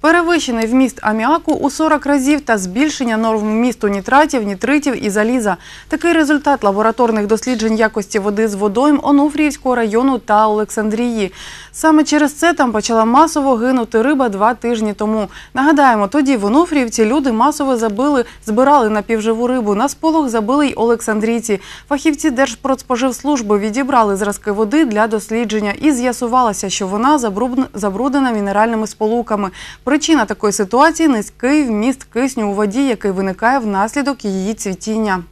Перевищений вміст аміаку у 40 разів та збільшення норм вмісту нітратів, нітритів і заліза. Такий результат лабораторних досліджень якості води з водойм Онуфріївського району та Олександрії. Саме через це там почала масово гинути риба два тижні тому. Нагадаємо, тоді в Онуфріївці люди масово забили, збирали напівживу рибу. На сполох забили й Олександрійці. Фахівці Держпродспоживслужби відібрали зразки води для дослідження і з'ясувалося, що вона забруднена мінеральними сполуками. Причина такої ситуації низький вміст кисню у воді, який виникає внаслідок її цвітіння.